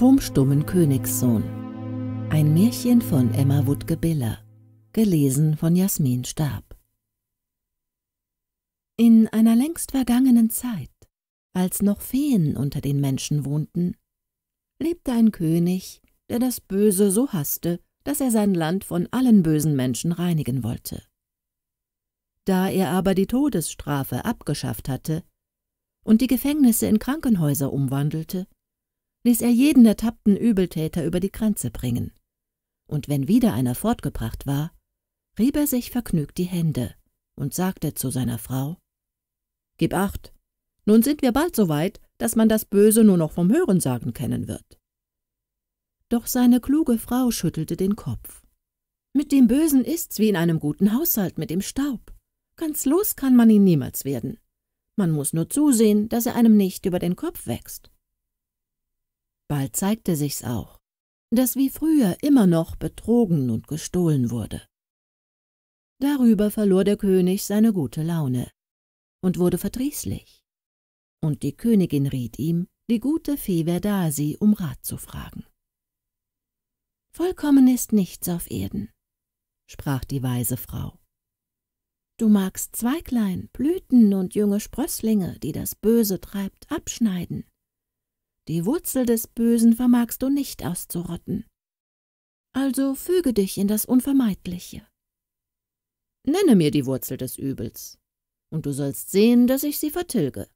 vom stummen Königssohn. Ein Märchen von Emma Wuttke-Biller, gelesen von Jasmin Stab. In einer längst vergangenen Zeit, als noch Feen unter den Menschen wohnten, lebte ein König, der das Böse so hasste, dass er sein Land von allen bösen Menschen reinigen wollte. Da er aber die Todesstrafe abgeschafft hatte und die Gefängnisse in Krankenhäuser umwandelte, ließ er jeden ertappten Übeltäter über die Grenze bringen und wenn wieder einer fortgebracht war, rieb er sich vergnügt die Hände und sagte zu seiner Frau Gib acht, nun sind wir bald so weit, dass man das Böse nur noch vom Hörensagen kennen wird. Doch seine kluge Frau schüttelte den Kopf. Mit dem Bösen ist's wie in einem guten Haushalt mit dem Staub. Ganz los kann man ihn niemals werden. Man muss nur zusehen, dass er einem nicht über den Kopf wächst. Bald zeigte sich's auch das wie früher immer noch betrogen und gestohlen wurde. Darüber verlor der König seine gute Laune und wurde verdrießlich, und die Königin riet ihm, die gute Fee Verdasi um Rat zu fragen. Vollkommen ist nichts auf Erden, sprach die weise Frau. Du magst Zweiglein, Blüten und junge Sprösslinge, die das Böse treibt, abschneiden die Wurzel des Bösen vermagst du nicht auszurotten. Also füge dich in das Unvermeidliche. Nenne mir die Wurzel des Übels, und du sollst sehen, dass ich sie vertilge.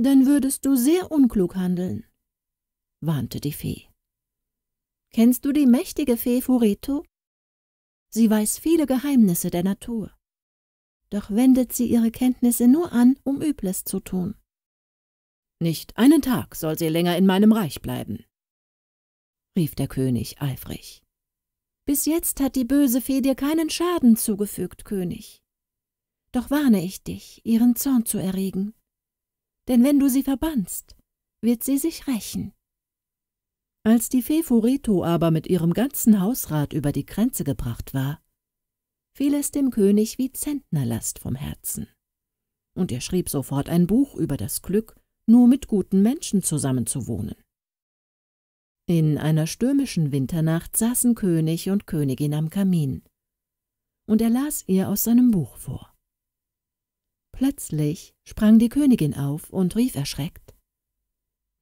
Dann würdest du sehr unklug handeln, warnte die Fee. Kennst du die mächtige Fee Fureto? Sie weiß viele Geheimnisse der Natur. Doch wendet sie ihre Kenntnisse nur an, um Übles zu tun. Nicht einen Tag soll sie länger in meinem Reich bleiben, rief der König eifrig. Bis jetzt hat die böse Fee dir keinen Schaden zugefügt, König. Doch warne ich dich, ihren Zorn zu erregen. Denn wenn du sie verbannst, wird sie sich rächen. Als die Fee Foreto aber mit ihrem ganzen Hausrat über die Grenze gebracht war, fiel es dem König wie Zentnerlast vom Herzen. Und er schrieb sofort ein Buch über das Glück nur mit guten Menschen zusammenzuwohnen. In einer stürmischen Winternacht saßen König und Königin am Kamin, und er las ihr aus seinem Buch vor. Plötzlich sprang die Königin auf und rief erschreckt.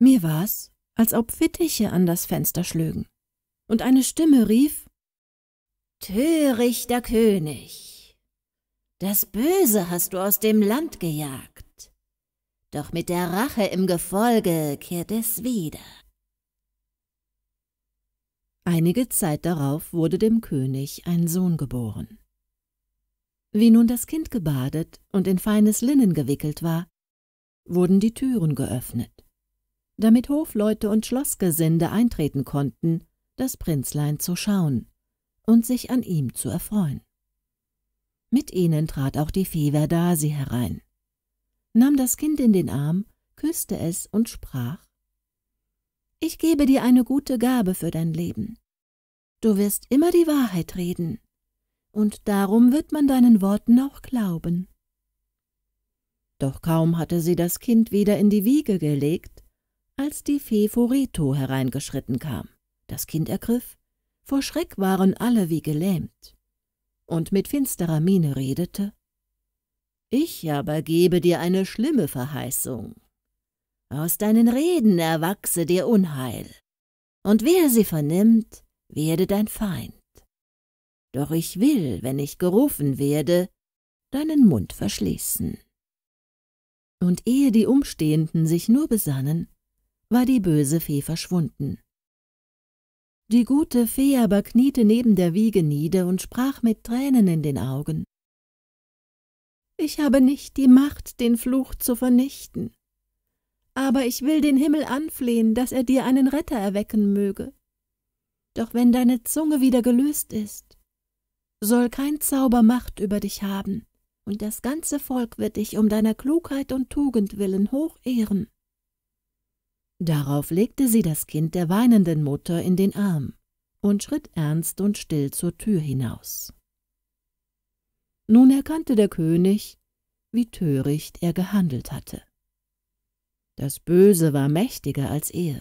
Mir war's, als ob Fittiche an das Fenster schlögen, und eine Stimme rief, »Törichter König, das Böse hast du aus dem Land gejagt doch mit der Rache im Gefolge kehrt es wieder. Einige Zeit darauf wurde dem König ein Sohn geboren. Wie nun das Kind gebadet und in feines Linnen gewickelt war, wurden die Türen geöffnet, damit Hofleute und Schlossgesinde eintreten konnten, das Prinzlein zu schauen und sich an ihm zu erfreuen. Mit ihnen trat auch die Fee Verdasi herein nahm das Kind in den Arm, küsste es und sprach Ich gebe dir eine gute Gabe für dein Leben. Du wirst immer die Wahrheit reden, und darum wird man deinen Worten auch glauben. Doch kaum hatte sie das Kind wieder in die Wiege gelegt, als die Fee Foreto hereingeschritten kam, das Kind ergriff, vor Schreck waren alle wie gelähmt, und mit finsterer Miene redete ich aber gebe dir eine schlimme Verheißung. Aus deinen Reden erwachse dir Unheil, und wer sie vernimmt, werde dein Feind. Doch ich will, wenn ich gerufen werde, deinen Mund verschließen. Und ehe die Umstehenden sich nur besannen, war die böse Fee verschwunden. Die gute Fee aber kniete neben der Wiege nieder und sprach mit Tränen in den Augen ich habe nicht die Macht, den Fluch zu vernichten. Aber ich will den Himmel anflehen, dass er dir einen Retter erwecken möge. Doch wenn deine Zunge wieder gelöst ist, soll kein Zauber Macht über dich haben, und das ganze Volk wird dich um deiner Klugheit und Tugend willen hoch ehren. Darauf legte sie das Kind der weinenden Mutter in den Arm und schritt ernst und still zur Tür hinaus. Nun erkannte der König, wie töricht er gehandelt hatte. Das Böse war mächtiger als er,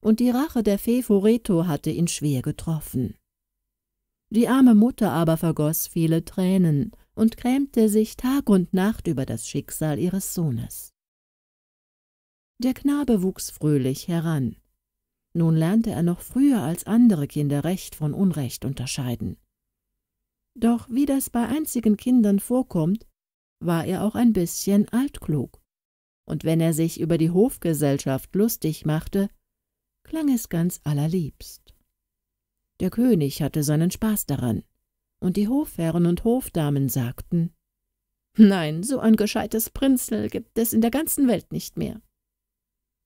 und die Rache der Fee Foreto hatte ihn schwer getroffen. Die arme Mutter aber vergoß viele Tränen und grämte sich Tag und Nacht über das Schicksal ihres Sohnes. Der Knabe wuchs fröhlich heran. Nun lernte er noch früher als andere Kinder Recht von Unrecht unterscheiden. Doch wie das bei einzigen Kindern vorkommt, war er auch ein bisschen altklug. Und wenn er sich über die Hofgesellschaft lustig machte, klang es ganz allerliebst. Der König hatte seinen Spaß daran, und die Hofherren und Hofdamen sagten, »Nein, so ein gescheites Prinzel gibt es in der ganzen Welt nicht mehr.«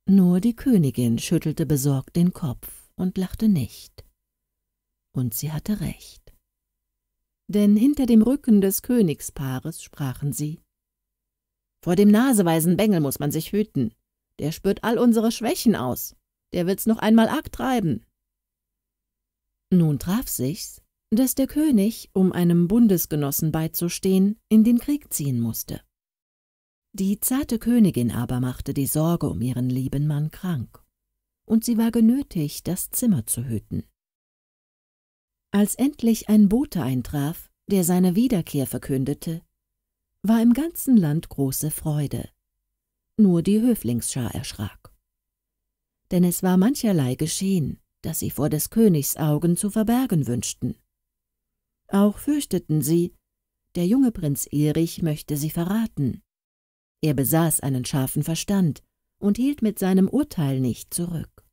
Nur die Königin schüttelte besorgt den Kopf und lachte nicht. Und sie hatte recht denn hinter dem Rücken des Königspaares sprachen sie. Vor dem naseweisen Bengel muss man sich hüten. Der spürt all unsere Schwächen aus. Der will's noch einmal arg treiben. Nun traf sich's, dass der König, um einem Bundesgenossen beizustehen, in den Krieg ziehen musste. Die zarte Königin aber machte die Sorge um ihren lieben Mann krank, und sie war genötigt, das Zimmer zu hüten. Als endlich ein Bote eintraf, der seine Wiederkehr verkündete, war im ganzen Land große Freude. Nur die Höflingsschar erschrak. Denn es war mancherlei geschehen, das sie vor des Königs Augen zu verbergen wünschten. Auch fürchteten sie, der junge Prinz Erich möchte sie verraten. Er besaß einen scharfen Verstand und hielt mit seinem Urteil nicht zurück.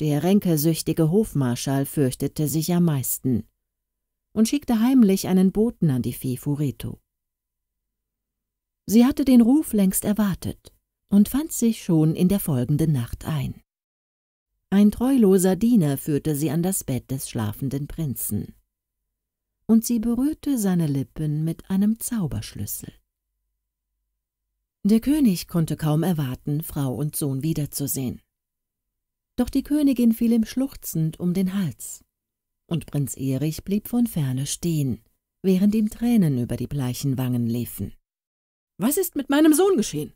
Der ränkersüchtige Hofmarschall fürchtete sich am meisten und schickte heimlich einen Boten an die Fee Fureto. Sie hatte den Ruf längst erwartet und fand sich schon in der folgenden Nacht ein. Ein treuloser Diener führte sie an das Bett des schlafenden Prinzen, und sie berührte seine Lippen mit einem Zauberschlüssel. Der König konnte kaum erwarten, Frau und Sohn wiederzusehen. Doch die Königin fiel ihm schluchzend um den Hals. Und Prinz Erich blieb von ferne stehen, während ihm Tränen über die bleichen Wangen liefen. »Was ist mit meinem Sohn geschehen?«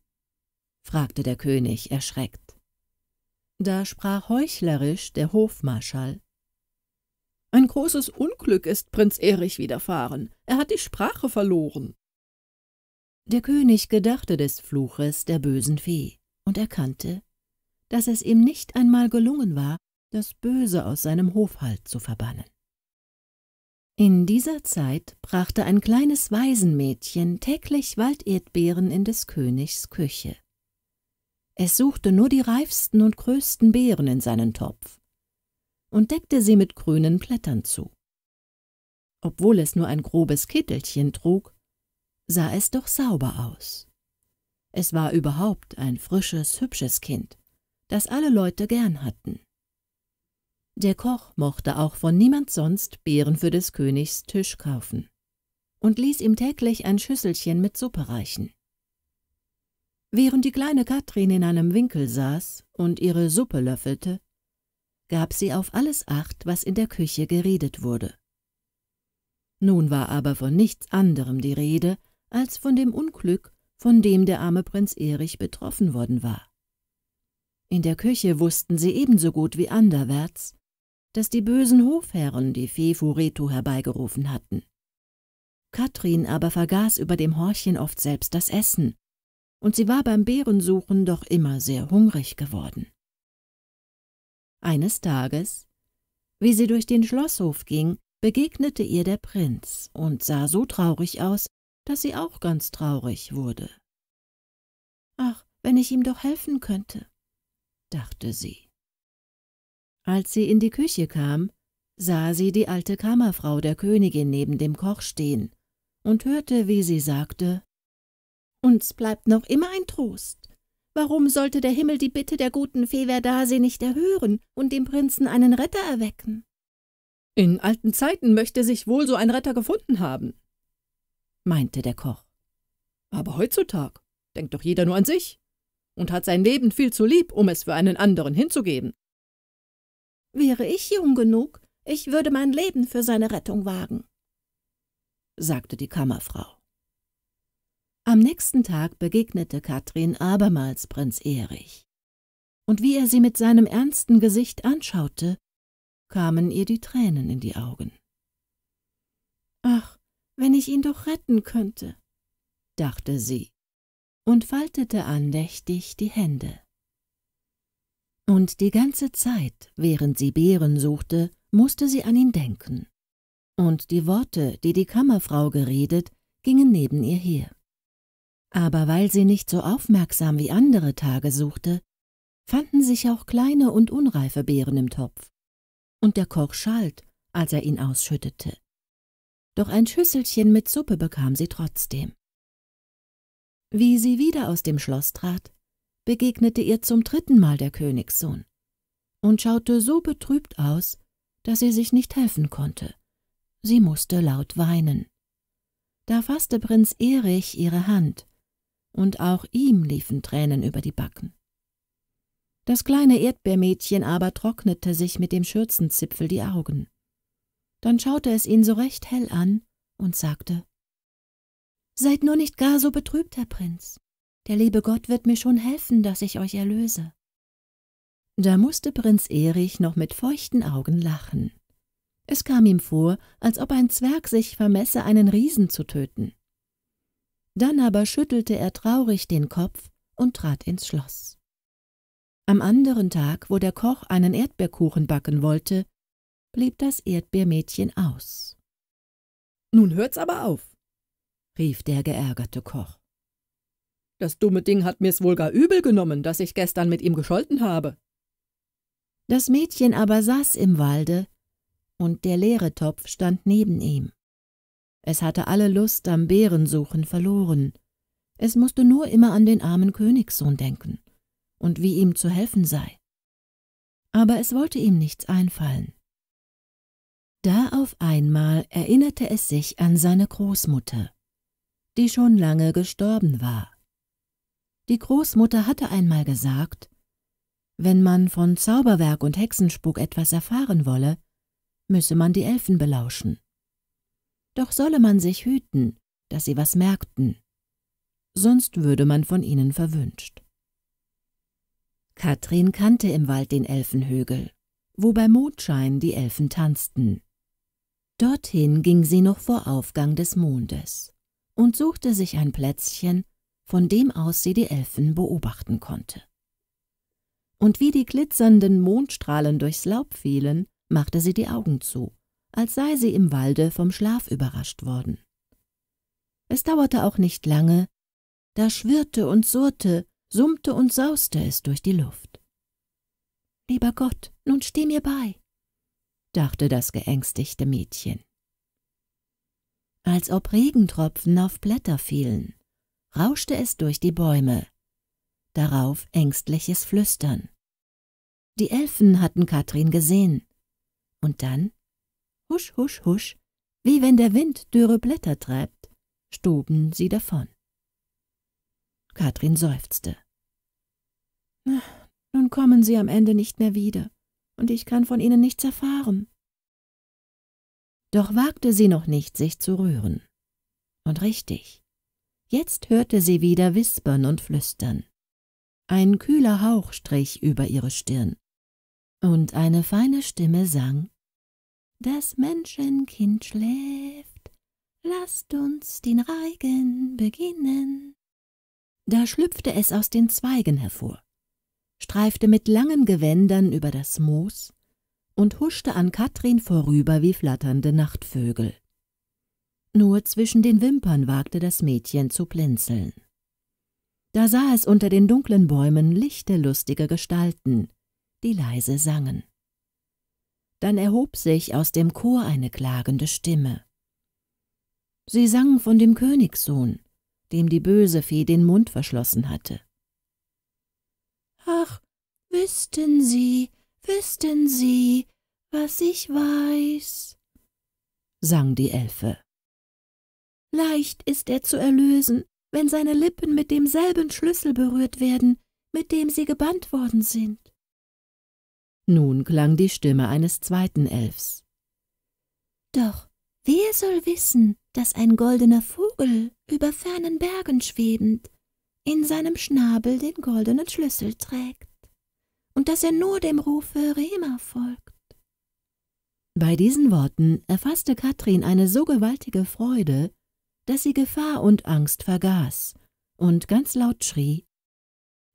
fragte der König erschreckt. Da sprach heuchlerisch der Hofmarschall. »Ein großes Unglück ist Prinz Erich widerfahren. Er hat die Sprache verloren.« Der König gedachte des Fluches der bösen Fee und erkannte, dass es ihm nicht einmal gelungen war, das Böse aus seinem Hofhalt zu verbannen. In dieser Zeit brachte ein kleines Waisenmädchen täglich Walderdbeeren in des Königs Küche. Es suchte nur die reifsten und größten Beeren in seinen Topf und deckte sie mit grünen Blättern zu. Obwohl es nur ein grobes Kittelchen trug, sah es doch sauber aus. Es war überhaupt ein frisches, hübsches Kind das alle Leute gern hatten. Der Koch mochte auch von niemand sonst Beeren für des Königs Tisch kaufen und ließ ihm täglich ein Schüsselchen mit Suppe reichen. Während die kleine Katrin in einem Winkel saß und ihre Suppe löffelte, gab sie auf alles Acht, was in der Küche geredet wurde. Nun war aber von nichts anderem die Rede, als von dem Unglück, von dem der arme Prinz Erich betroffen worden war. In der Küche wussten sie ebenso gut wie anderwärts, dass die bösen Hofherren die Fee Fureto herbeigerufen hatten. Katrin aber vergaß über dem Horchen oft selbst das Essen, und sie war beim Beerensuchen doch immer sehr hungrig geworden. Eines Tages, wie sie durch den Schlosshof ging, begegnete ihr der Prinz und sah so traurig aus, dass sie auch ganz traurig wurde. Ach, wenn ich ihm doch helfen könnte, dachte sie. Als sie in die Küche kam, sah sie die alte Kammerfrau der Königin neben dem Koch stehen und hörte, wie sie sagte, »Uns bleibt noch immer ein Trost. Warum sollte der Himmel die Bitte der guten Fee Verdase nicht erhören und dem Prinzen einen Retter erwecken?« »In alten Zeiten möchte sich wohl so ein Retter gefunden haben«, meinte der Koch. »Aber heutzutage denkt doch jeder nur an sich und hat sein Leben viel zu lieb, um es für einen anderen hinzugeben. Wäre ich jung genug, ich würde mein Leben für seine Rettung wagen, sagte die Kammerfrau. Am nächsten Tag begegnete Katrin abermals Prinz Erich, und wie er sie mit seinem ernsten Gesicht anschaute, kamen ihr die Tränen in die Augen. Ach, wenn ich ihn doch retten könnte, dachte sie und faltete andächtig die Hände. Und die ganze Zeit, während sie Beeren suchte, musste sie an ihn denken. Und die Worte, die die Kammerfrau geredet, gingen neben ihr her. Aber weil sie nicht so aufmerksam wie andere Tage suchte, fanden sich auch kleine und unreife Beeren im Topf. Und der Koch schalt, als er ihn ausschüttete. Doch ein Schüsselchen mit Suppe bekam sie trotzdem. Wie sie wieder aus dem Schloss trat, begegnete ihr zum dritten Mal der Königssohn und schaute so betrübt aus, dass sie sich nicht helfen konnte. Sie musste laut weinen. Da faßte Prinz Erich ihre Hand, und auch ihm liefen Tränen über die Backen. Das kleine Erdbeermädchen aber trocknete sich mit dem Schürzenzipfel die Augen. Dann schaute es ihn so recht hell an und sagte Seid nur nicht gar so betrübt, Herr Prinz. Der liebe Gott wird mir schon helfen, dass ich euch erlöse. Da mußte Prinz Erich noch mit feuchten Augen lachen. Es kam ihm vor, als ob ein Zwerg sich vermesse, einen Riesen zu töten. Dann aber schüttelte er traurig den Kopf und trat ins Schloss. Am anderen Tag, wo der Koch einen Erdbeerkuchen backen wollte, blieb das Erdbeermädchen aus. Nun hört's aber auf, rief der geärgerte Koch. Das dumme Ding hat mir's wohl gar übel genommen, dass ich gestern mit ihm gescholten habe. Das Mädchen aber saß im Walde, und der leere Topf stand neben ihm. Es hatte alle Lust am Beerensuchen verloren. Es musste nur immer an den armen Königssohn denken und wie ihm zu helfen sei. Aber es wollte ihm nichts einfallen. Da auf einmal erinnerte es sich an seine Großmutter die schon lange gestorben war. Die Großmutter hatte einmal gesagt, wenn man von Zauberwerk und Hexenspuk etwas erfahren wolle, müsse man die Elfen belauschen. Doch solle man sich hüten, dass sie was merkten, sonst würde man von ihnen verwünscht. Katrin kannte im Wald den Elfenhügel, wo bei Mondschein die Elfen tanzten. Dorthin ging sie noch vor Aufgang des Mondes und suchte sich ein Plätzchen, von dem aus sie die Elfen beobachten konnte. Und wie die glitzernden Mondstrahlen durchs Laub fielen, machte sie die Augen zu, als sei sie im Walde vom Schlaf überrascht worden. Es dauerte auch nicht lange, da schwirrte und surrte, summte und sauste es durch die Luft. Lieber Gott, nun steh mir bei, dachte das geängstigte Mädchen als ob Regentropfen auf Blätter fielen, rauschte es durch die Bäume, darauf ängstliches Flüstern. Die Elfen hatten Katrin gesehen. Und dann, husch, husch, husch, wie wenn der Wind dürre Blätter treibt, stoben sie davon. Katrin seufzte. Nun kommen sie am Ende nicht mehr wieder, und ich kann von ihnen nichts erfahren. Doch wagte sie noch nicht, sich zu rühren. Und richtig, jetzt hörte sie wieder Wispern und Flüstern. Ein kühler Hauch strich über ihre Stirn. Und eine feine Stimme sang, »Das Menschenkind schläft, lasst uns den Reigen beginnen.« Da schlüpfte es aus den Zweigen hervor, streifte mit langen Gewändern über das Moos und huschte an Katrin vorüber wie flatternde Nachtvögel. Nur zwischen den Wimpern wagte das Mädchen zu blinzeln. Da sah es unter den dunklen Bäumen lichte, lustige Gestalten, die leise sangen. Dann erhob sich aus dem Chor eine klagende Stimme. Sie sang von dem Königssohn, dem die böse Fee den Mund verschlossen hatte. Ach, wüssten Sie, Wüssten Sie, was ich weiß, sang die Elfe. Leicht ist er zu erlösen, wenn seine Lippen mit demselben Schlüssel berührt werden, mit dem sie gebannt worden sind. Nun klang die Stimme eines zweiten Elfs. Doch wer soll wissen, dass ein goldener Vogel über fernen Bergen schwebend in seinem Schnabel den goldenen Schlüssel trägt? und dass er nur dem Rufe Rema folgt. Bei diesen Worten erfasste Katrin eine so gewaltige Freude, dass sie Gefahr und Angst vergaß und ganz laut schrie,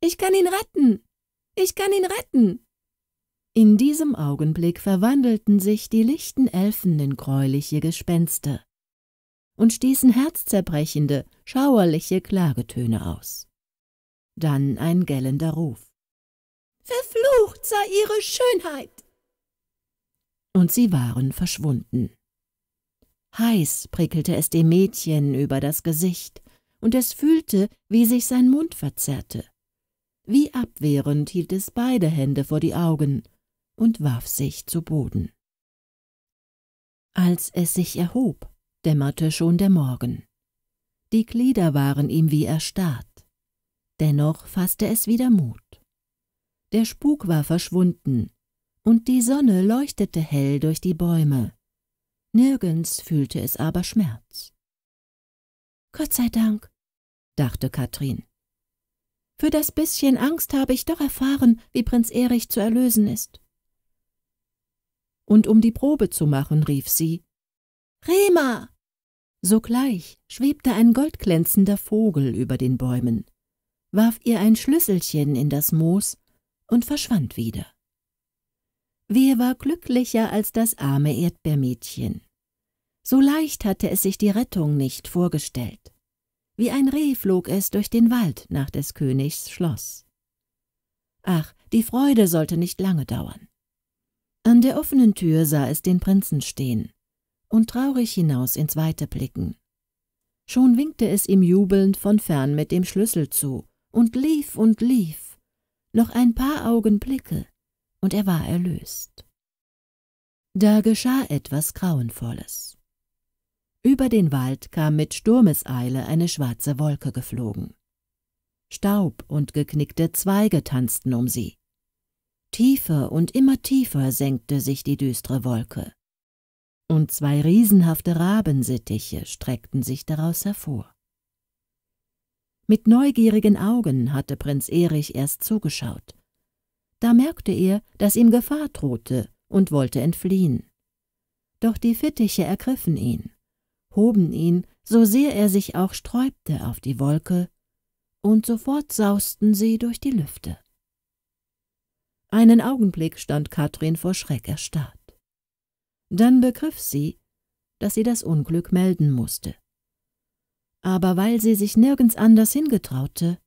»Ich kann ihn retten! Ich kann ihn retten!« In diesem Augenblick verwandelten sich die lichten Elfen in gräuliche Gespenster und stießen herzzerbrechende, schauerliche Klagetöne aus. Dann ein gellender Ruf. Verflucht sei ihre Schönheit! Und sie waren verschwunden. Heiß prickelte es dem Mädchen über das Gesicht, und es fühlte, wie sich sein Mund verzerrte. Wie abwehrend hielt es beide Hände vor die Augen und warf sich zu Boden. Als es sich erhob, dämmerte schon der Morgen. Die Glieder waren ihm wie erstarrt. Dennoch fasste es wieder Mut. Der Spuk war verschwunden, und die Sonne leuchtete hell durch die Bäume. Nirgends fühlte es aber Schmerz. Gott sei Dank, dachte Katrin. Für das bisschen Angst habe ich doch erfahren, wie Prinz Erich zu erlösen ist. Und um die Probe zu machen, rief sie Rema. Sogleich schwebte ein goldglänzender Vogel über den Bäumen, warf ihr ein Schlüsselchen in das Moos und verschwand wieder. Wer war glücklicher als das arme Erdbeermädchen? So leicht hatte es sich die Rettung nicht vorgestellt. Wie ein Reh flog es durch den Wald nach des Königs Schloss. Ach, die Freude sollte nicht lange dauern. An der offenen Tür sah es den Prinzen stehen und traurig hinaus ins Weite blicken. Schon winkte es ihm jubelnd von fern mit dem Schlüssel zu und lief und lief, noch ein paar Augenblicke, und er war erlöst. Da geschah etwas Grauenvolles. Über den Wald kam mit Sturmeseile eine schwarze Wolke geflogen. Staub und geknickte Zweige tanzten um sie. Tiefer und immer tiefer senkte sich die düstere Wolke, und zwei riesenhafte Rabensittiche streckten sich daraus hervor. Mit neugierigen Augen hatte Prinz Erich erst zugeschaut. Da merkte er, dass ihm Gefahr drohte und wollte entfliehen. Doch die Fittiche ergriffen ihn, hoben ihn, so sehr er sich auch sträubte, auf die Wolke, und sofort sausten sie durch die Lüfte. Einen Augenblick stand Katrin vor Schreck erstarrt. Dann begriff sie, dass sie das Unglück melden musste aber weil sie sich nirgends anders hingetraute,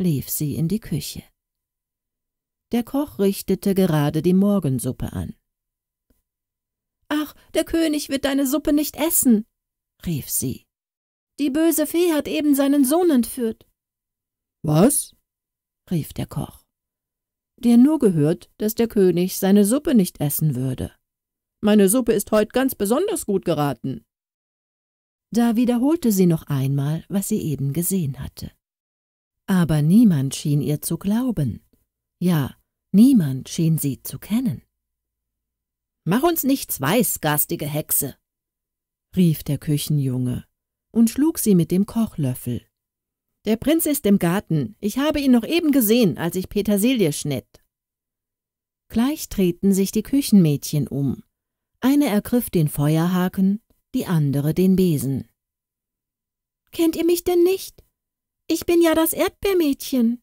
lief sie in die Küche. Der Koch richtete gerade die Morgensuppe an. »Ach, der König wird deine Suppe nicht essen«, rief sie. »Die böse Fee hat eben seinen Sohn entführt.« »Was?« rief der Koch, der nur gehört, dass der König seine Suppe nicht essen würde. »Meine Suppe ist heute ganz besonders gut geraten.« da wiederholte sie noch einmal, was sie eben gesehen hatte. Aber niemand schien ihr zu glauben. Ja, niemand schien sie zu kennen. Mach uns nichts weiß, garstige Hexe, rief der Küchenjunge und schlug sie mit dem Kochlöffel. Der Prinz ist im Garten. Ich habe ihn noch eben gesehen, als ich Petersilie schnitt. Gleich drehten sich die Küchenmädchen um. Eine ergriff den Feuerhaken, die andere den Besen. Kennt ihr mich denn nicht? Ich bin ja das Erdbeermädchen,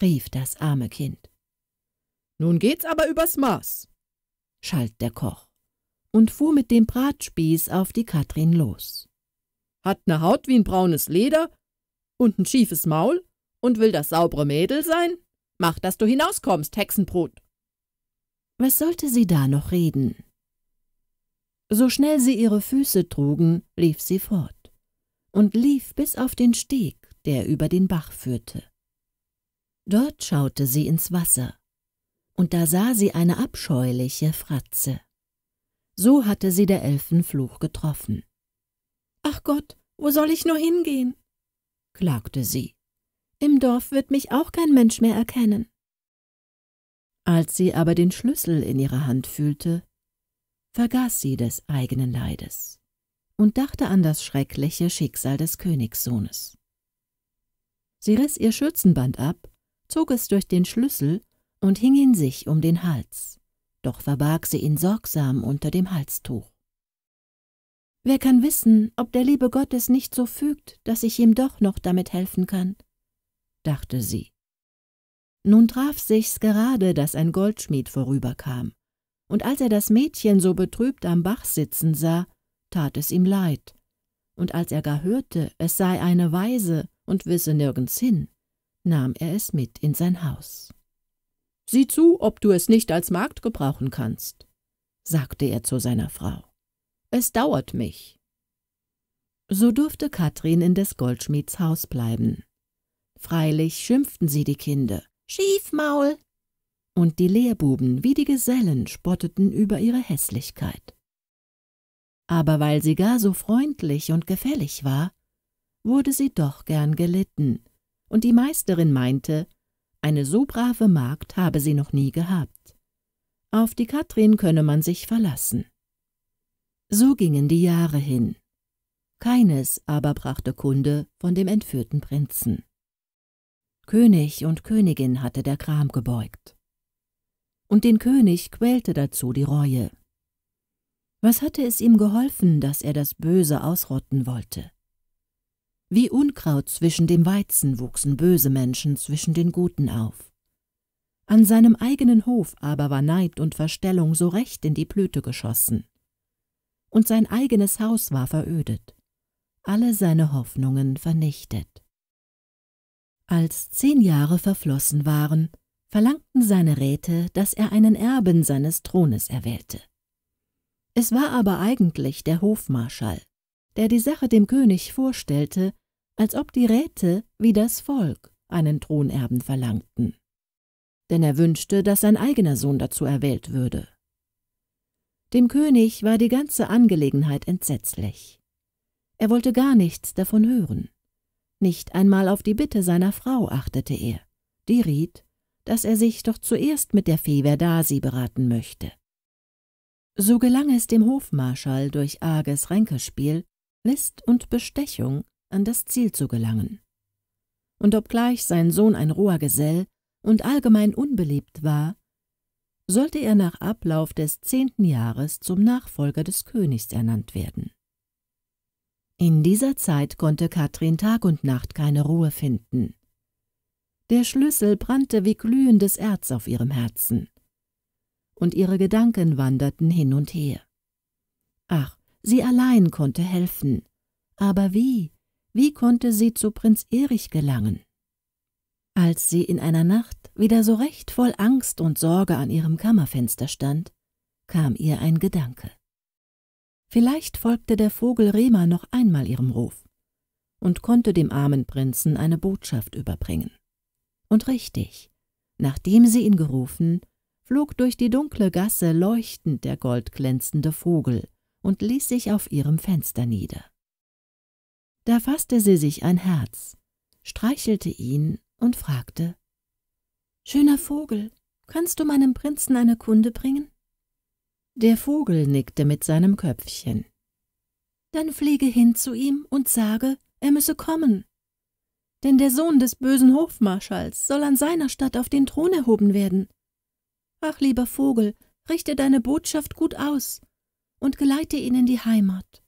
rief das arme Kind. Nun geht's aber übers Maß, schalt der Koch und fuhr mit dem Bratspieß auf die Katrin los. Hat ne Haut wie ein braunes Leder und ein schiefes Maul und will das saubere Mädel sein? Mach, dass du hinauskommst, Hexenbrot. Was sollte sie da noch reden? So schnell sie ihre Füße trugen, lief sie fort und lief bis auf den Steg, der über den Bach führte. Dort schaute sie ins Wasser, und da sah sie eine abscheuliche Fratze. So hatte sie der Elfenfluch getroffen. Ach Gott, wo soll ich nur hingehen? klagte sie. Im Dorf wird mich auch kein Mensch mehr erkennen. Als sie aber den Schlüssel in ihrer Hand fühlte, vergaß sie des eigenen Leides und dachte an das schreckliche Schicksal des Königssohnes. Sie riss ihr Schürzenband ab, zog es durch den Schlüssel und hing ihn sich um den Hals, doch verbarg sie ihn sorgsam unter dem Halstuch. Wer kann wissen, ob der liebe Gott es nicht so fügt, dass ich ihm doch noch damit helfen kann? dachte sie. Nun traf sich's gerade, dass ein Goldschmied vorüberkam und als er das Mädchen so betrübt am Bach sitzen sah, tat es ihm leid. Und als er gar hörte, es sei eine Waise und wisse nirgends hin, nahm er es mit in sein Haus. Sieh zu, ob du es nicht als Magd gebrauchen kannst, sagte er zu seiner Frau. Es dauert mich. So durfte Katrin in des Goldschmieds Haus bleiben. Freilich schimpften sie die Kinder. Schiefmaul, und die Lehrbuben wie die Gesellen spotteten über ihre Hässlichkeit. Aber weil sie gar so freundlich und gefällig war, wurde sie doch gern gelitten, und die Meisterin meinte, eine so brave Magd habe sie noch nie gehabt. Auf die Katrin könne man sich verlassen. So gingen die Jahre hin. Keines aber brachte Kunde von dem entführten Prinzen. König und Königin hatte der Kram gebeugt und den König quälte dazu die Reue. Was hatte es ihm geholfen, dass er das Böse ausrotten wollte? Wie Unkraut zwischen dem Weizen wuchsen böse Menschen zwischen den Guten auf. An seinem eigenen Hof aber war Neid und Verstellung so recht in die Blüte geschossen. Und sein eigenes Haus war verödet, alle seine Hoffnungen vernichtet. Als zehn Jahre verflossen waren, verlangten seine Räte, dass er einen Erben seines Thrones erwählte. Es war aber eigentlich der Hofmarschall, der die Sache dem König vorstellte, als ob die Räte wie das Volk einen Thronerben verlangten. Denn er wünschte, dass sein eigener Sohn dazu erwählt würde. Dem König war die ganze Angelegenheit entsetzlich. Er wollte gar nichts davon hören. Nicht einmal auf die Bitte seiner Frau achtete er. Die riet, dass er sich doch zuerst mit der Fee Verdasi beraten möchte. So gelang es dem Hofmarschall durch arges Ränkespiel, List und Bestechung an das Ziel zu gelangen. Und obgleich sein Sohn ein roher Gesell und allgemein unbeliebt war, sollte er nach Ablauf des zehnten Jahres zum Nachfolger des Königs ernannt werden. In dieser Zeit konnte Katrin Tag und Nacht keine Ruhe finden. Der Schlüssel brannte wie glühendes Erz auf ihrem Herzen. Und ihre Gedanken wanderten hin und her. Ach, sie allein konnte helfen. Aber wie? Wie konnte sie zu Prinz Erich gelangen? Als sie in einer Nacht wieder so recht voll Angst und Sorge an ihrem Kammerfenster stand, kam ihr ein Gedanke. Vielleicht folgte der Vogel Rema noch einmal ihrem Ruf und konnte dem armen Prinzen eine Botschaft überbringen. Und richtig, nachdem sie ihn gerufen, flog durch die dunkle Gasse leuchtend der goldglänzende Vogel und ließ sich auf ihrem Fenster nieder. Da faßte sie sich ein Herz, streichelte ihn und fragte Schöner Vogel, kannst du meinem Prinzen eine Kunde bringen? Der Vogel nickte mit seinem Köpfchen. Dann fliege hin zu ihm und sage, er müsse kommen, denn der Sohn des bösen Hofmarschalls soll an seiner Stadt auf den Thron erhoben werden. Ach, lieber Vogel, richte deine Botschaft gut aus und geleite ihn in die Heimat.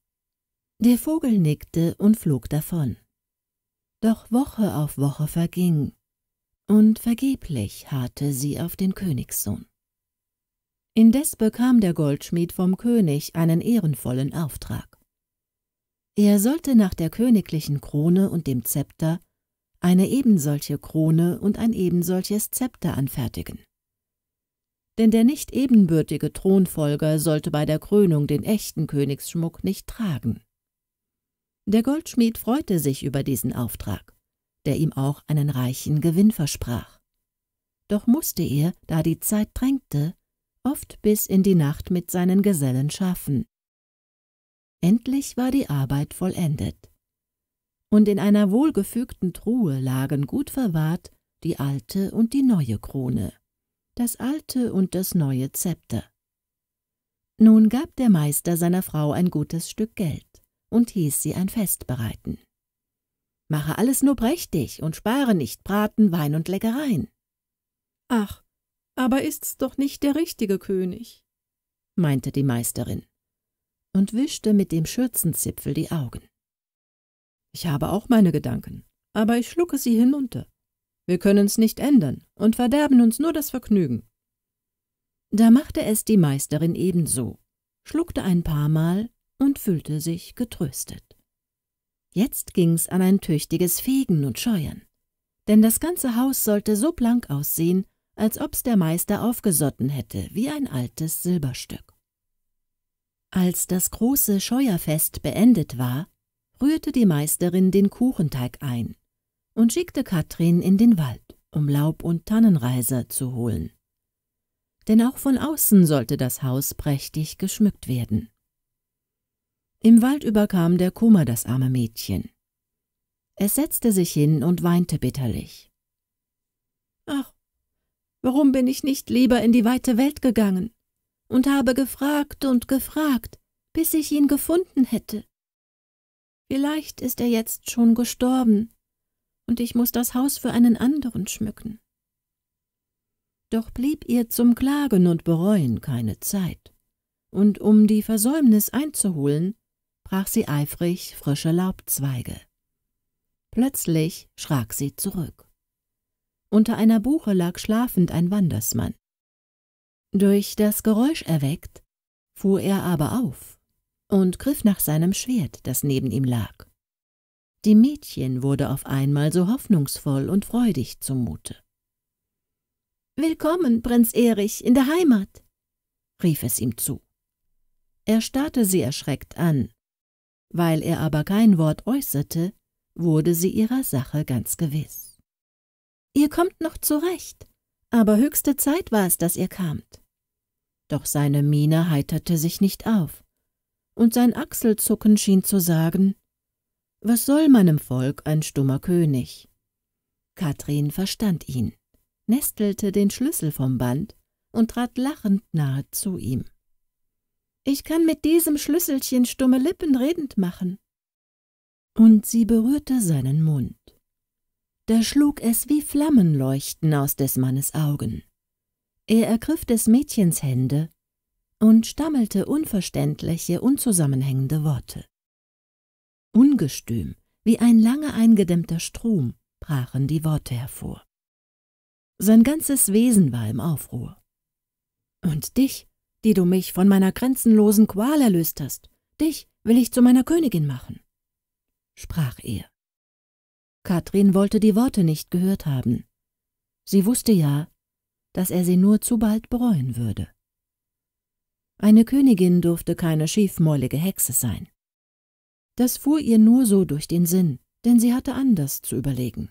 Der Vogel nickte und flog davon. Doch Woche auf Woche verging, und vergeblich harrte sie auf den Königssohn. Indes bekam der Goldschmied vom König einen ehrenvollen Auftrag. Er sollte nach der königlichen Krone und dem Zepter eine ebensolche Krone und ein ebensolches Zepter anfertigen. Denn der nicht ebenbürtige Thronfolger sollte bei der Krönung den echten Königsschmuck nicht tragen. Der Goldschmied freute sich über diesen Auftrag, der ihm auch einen reichen Gewinn versprach. Doch musste er, da die Zeit drängte, oft bis in die Nacht mit seinen Gesellen schaffen. Endlich war die Arbeit vollendet und in einer wohlgefügten Truhe lagen gut verwahrt die alte und die neue Krone, das alte und das neue Zepter. Nun gab der Meister seiner Frau ein gutes Stück Geld und hieß sie ein Fest bereiten. Mache alles nur prächtig und spare nicht Braten, Wein und Leckereien. Ach, aber ist's doch nicht der richtige König, meinte die Meisterin und wischte mit dem Schürzenzipfel die Augen. Ich habe auch meine Gedanken, aber ich schlucke sie hinunter. Wir können's nicht ändern und verderben uns nur das Vergnügen. Da machte es die Meisterin ebenso, schluckte ein paar Mal und fühlte sich getröstet. Jetzt ging's an ein tüchtiges Fegen und Scheuern, denn das ganze Haus sollte so blank aussehen, als ob's der Meister aufgesotten hätte, wie ein altes Silberstück. Als das große Scheuerfest beendet war, rührte die Meisterin den Kuchenteig ein und schickte Katrin in den Wald, um Laub und Tannenreiser zu holen. Denn auch von außen sollte das Haus prächtig geschmückt werden. Im Wald überkam der Kummer das arme Mädchen. Es setzte sich hin und weinte bitterlich. Ach, warum bin ich nicht lieber in die weite Welt gegangen und habe gefragt und gefragt, bis ich ihn gefunden hätte? Vielleicht ist er jetzt schon gestorben, und ich muß das Haus für einen anderen schmücken. Doch blieb ihr zum Klagen und Bereuen keine Zeit, und um die Versäumnis einzuholen, brach sie eifrig frische Laubzweige. Plötzlich schrak sie zurück. Unter einer Buche lag schlafend ein Wandersmann. Durch das Geräusch erweckt, fuhr er aber auf und griff nach seinem Schwert, das neben ihm lag. Dem Mädchen wurde auf einmal so hoffnungsvoll und freudig zumute. »Willkommen, Prinz Erich, in der Heimat!« rief es ihm zu. Er starrte sie erschreckt an. Weil er aber kein Wort äußerte, wurde sie ihrer Sache ganz gewiss. »Ihr kommt noch zurecht, aber höchste Zeit war es, dass ihr kamt.« Doch seine Miene heiterte sich nicht auf und sein Achselzucken schien zu sagen, »Was soll meinem Volk ein stummer König?« Katrin verstand ihn, nestelte den Schlüssel vom Band und trat lachend nahe zu ihm. »Ich kann mit diesem Schlüsselchen stumme Lippen redend machen.« Und sie berührte seinen Mund. Da schlug es wie Flammenleuchten aus des Mannes Augen. Er ergriff des Mädchens Hände und stammelte unverständliche, unzusammenhängende Worte. Ungestüm, wie ein lange eingedämmter Strom, brachen die Worte hervor. Sein ganzes Wesen war im Aufruhr. Und dich, die du mich von meiner grenzenlosen Qual erlöst hast, dich will ich zu meiner Königin machen, sprach er. Katrin wollte die Worte nicht gehört haben. Sie wusste ja, dass er sie nur zu bald bereuen würde. Eine Königin durfte keine schiefmäulige Hexe sein. Das fuhr ihr nur so durch den Sinn, denn sie hatte anders zu überlegen.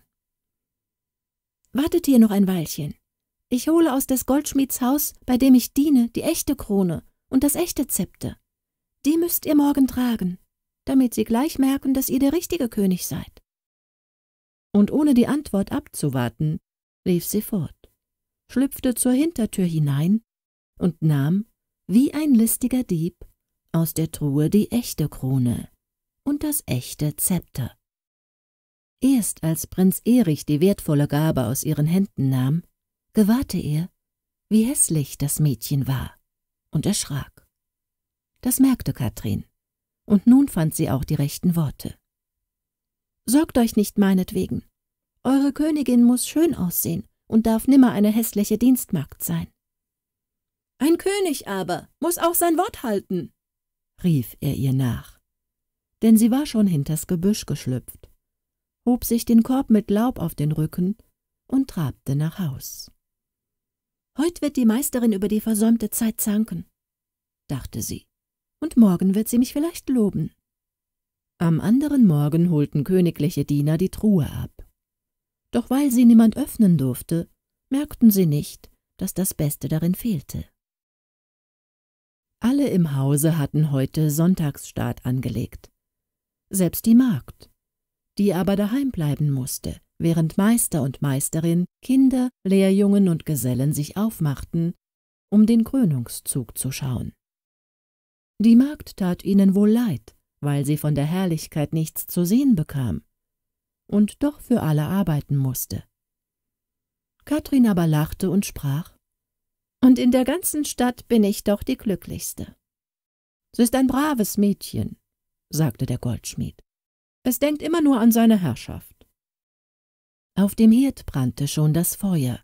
Wartet hier noch ein Weilchen. Ich hole aus des Goldschmieds Haus, bei dem ich diene, die echte Krone und das echte Zepter. Die müsst ihr morgen tragen, damit sie gleich merken, dass ihr der richtige König seid. Und ohne die Antwort abzuwarten, lief sie fort, schlüpfte zur Hintertür hinein und nahm, wie ein listiger Dieb, aus der Truhe die echte Krone und das echte Zepter. Erst als Prinz Erich die wertvolle Gabe aus ihren Händen nahm, gewahrte er, wie hässlich das Mädchen war, und erschrak. Das merkte Katrin, und nun fand sie auch die rechten Worte. Sorgt euch nicht meinetwegen. Eure Königin muß schön aussehen und darf nimmer eine hässliche Dienstmagd sein. Ein König aber muss auch sein Wort halten, rief er ihr nach. Denn sie war schon hinters Gebüsch geschlüpft, hob sich den Korb mit Laub auf den Rücken und trabte nach Haus. Heut wird die Meisterin über die versäumte Zeit zanken, dachte sie, und morgen wird sie mich vielleicht loben. Am anderen Morgen holten königliche Diener die Truhe ab. Doch weil sie niemand öffnen durfte, merkten sie nicht, dass das Beste darin fehlte. Alle im Hause hatten heute Sonntagsstaat angelegt. Selbst die Magd, die aber daheim bleiben musste, während Meister und Meisterin, Kinder, Lehrjungen und Gesellen sich aufmachten, um den Krönungszug zu schauen. Die Magd tat ihnen wohl leid, weil sie von der Herrlichkeit nichts zu sehen bekam und doch für alle arbeiten musste. Kathrin aber lachte und sprach und in der ganzen Stadt bin ich doch die Glücklichste. Sie ist ein braves Mädchen, sagte der Goldschmied. Es denkt immer nur an seine Herrschaft. Auf dem Herd brannte schon das Feuer,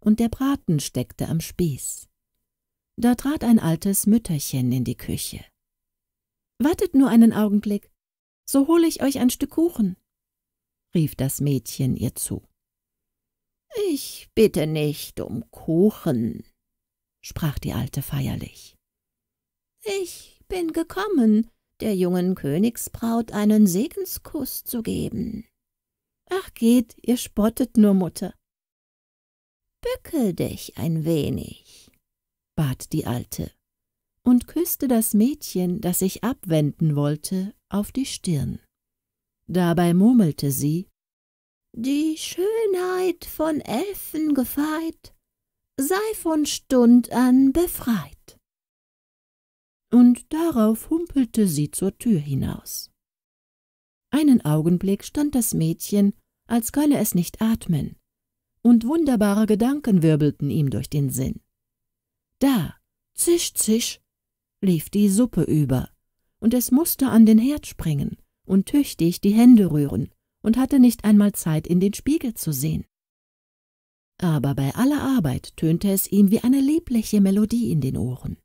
und der Braten steckte am Spieß. Da trat ein altes Mütterchen in die Küche. Wartet nur einen Augenblick, so hole ich euch ein Stück Kuchen, rief das Mädchen ihr zu. Ich bitte nicht um Kuchen, sprach die Alte feierlich. Ich bin gekommen, der jungen Königsbraut einen Segenskuss zu geben. Ach geht, ihr spottet nur, Mutter. Bücke dich ein wenig, bat die Alte und küßte das Mädchen, das sich abwenden wollte, auf die Stirn. Dabei murmelte sie Die Schönheit von Elfen gefeit sei von Stund an befreit. Und darauf humpelte sie zur Tür hinaus. Einen Augenblick stand das Mädchen, als könne es nicht atmen, und wunderbare Gedanken wirbelten ihm durch den Sinn. Da, zisch, zisch, lief die Suppe über, und es musste an den Herd springen und tüchtig die Hände rühren und hatte nicht einmal Zeit, in den Spiegel zu sehen aber bei aller Arbeit tönte es ihm wie eine liebliche Melodie in den Ohren.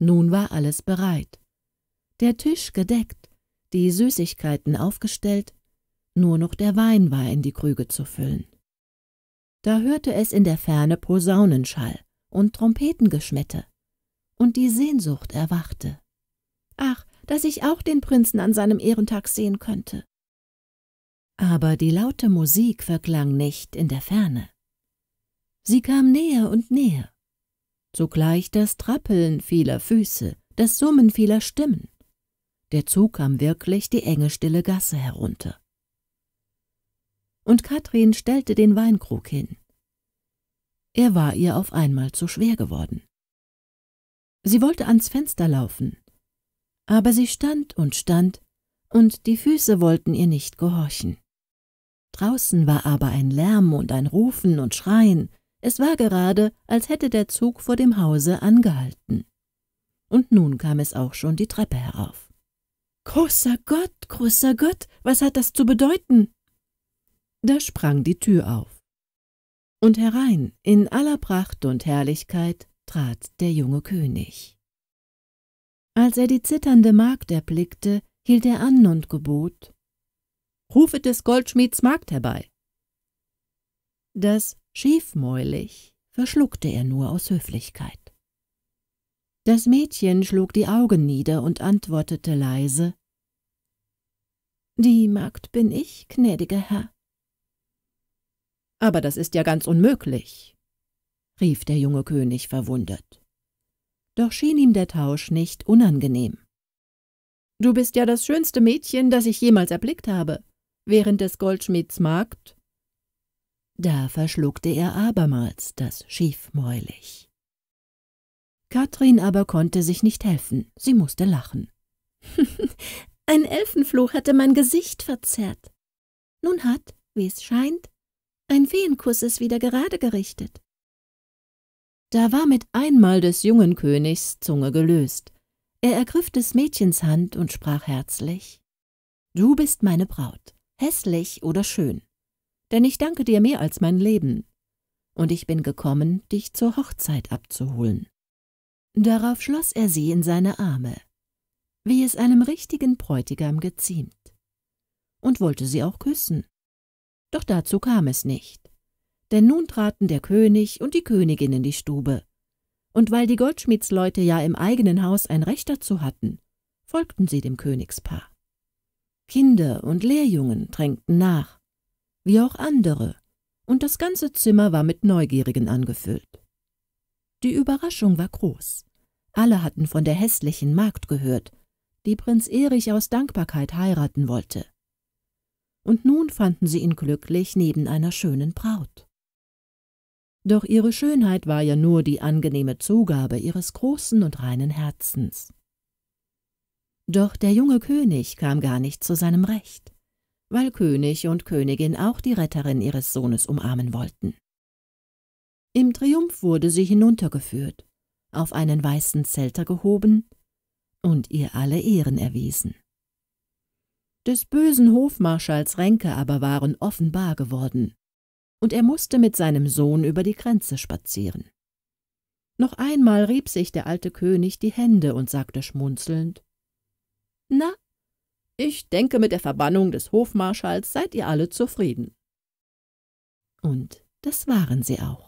Nun war alles bereit. Der Tisch gedeckt, die Süßigkeiten aufgestellt, nur noch der Wein war in die Krüge zu füllen. Da hörte es in der Ferne Posaunenschall und Trompetengeschmette, und die Sehnsucht erwachte. Ach, dass ich auch den Prinzen an seinem Ehrentag sehen könnte aber die laute Musik verklang nicht in der Ferne. Sie kam näher und näher. Zugleich das Trappeln vieler Füße, das Summen vieler Stimmen. Der Zug kam wirklich die enge, stille Gasse herunter. Und Katrin stellte den Weinkrug hin. Er war ihr auf einmal zu schwer geworden. Sie wollte ans Fenster laufen, aber sie stand und stand, und die Füße wollten ihr nicht gehorchen. Draußen war aber ein Lärm und ein Rufen und Schreien, es war gerade, als hätte der Zug vor dem Hause angehalten. Und nun kam es auch schon die Treppe herauf. Großer Gott, großer Gott, was hat das zu bedeuten? Da sprang die Tür auf. Und herein, in aller Pracht und Herrlichkeit, trat der junge König. Als er die zitternde Magd erblickte, hielt er an und gebot rufet des Goldschmieds Magd herbei. Das Schiefmäulig verschluckte er nur aus Höflichkeit. Das Mädchen schlug die Augen nieder und antwortete leise Die Magd bin ich, gnädiger Herr. Aber das ist ja ganz unmöglich, rief der junge König verwundert. Doch schien ihm der Tausch nicht unangenehm. Du bist ja das schönste Mädchen, das ich jemals erblickt habe während des Goldschmieds Markt? Da verschluckte er abermals das Schiefmäulig. Katrin aber konnte sich nicht helfen, sie musste lachen. Ein Elfenfluch hatte mein Gesicht verzerrt. Nun hat, wie es scheint, ein Feenkuss es wieder gerade gerichtet. Da war mit einmal des jungen Königs Zunge gelöst. Er ergriff des Mädchens Hand und sprach herzlich Du bist meine Braut hässlich oder schön, denn ich danke dir mehr als mein Leben, und ich bin gekommen, dich zur Hochzeit abzuholen. Darauf schloss er sie in seine Arme, wie es einem richtigen Bräutigam geziemt, und wollte sie auch küssen. Doch dazu kam es nicht, denn nun traten der König und die Königin in die Stube, und weil die Goldschmiedsleute ja im eigenen Haus ein Recht dazu hatten, folgten sie dem Königspaar. Kinder und Lehrjungen drängten nach, wie auch andere, und das ganze Zimmer war mit Neugierigen angefüllt. Die Überraschung war groß. Alle hatten von der hässlichen Magd gehört, die Prinz Erich aus Dankbarkeit heiraten wollte. Und nun fanden sie ihn glücklich neben einer schönen Braut. Doch ihre Schönheit war ja nur die angenehme Zugabe ihres großen und reinen Herzens. Doch der junge König kam gar nicht zu seinem Recht, weil König und Königin auch die Retterin ihres Sohnes umarmen wollten. Im Triumph wurde sie hinuntergeführt, auf einen weißen Zelter gehoben und ihr alle Ehren erwiesen. Des bösen Hofmarschalls Ränke aber waren offenbar geworden, und er musste mit seinem Sohn über die Grenze spazieren. Noch einmal rieb sich der alte König die Hände und sagte schmunzelnd na, ich denke, mit der Verbannung des Hofmarschalls seid ihr alle zufrieden. Und das waren sie auch.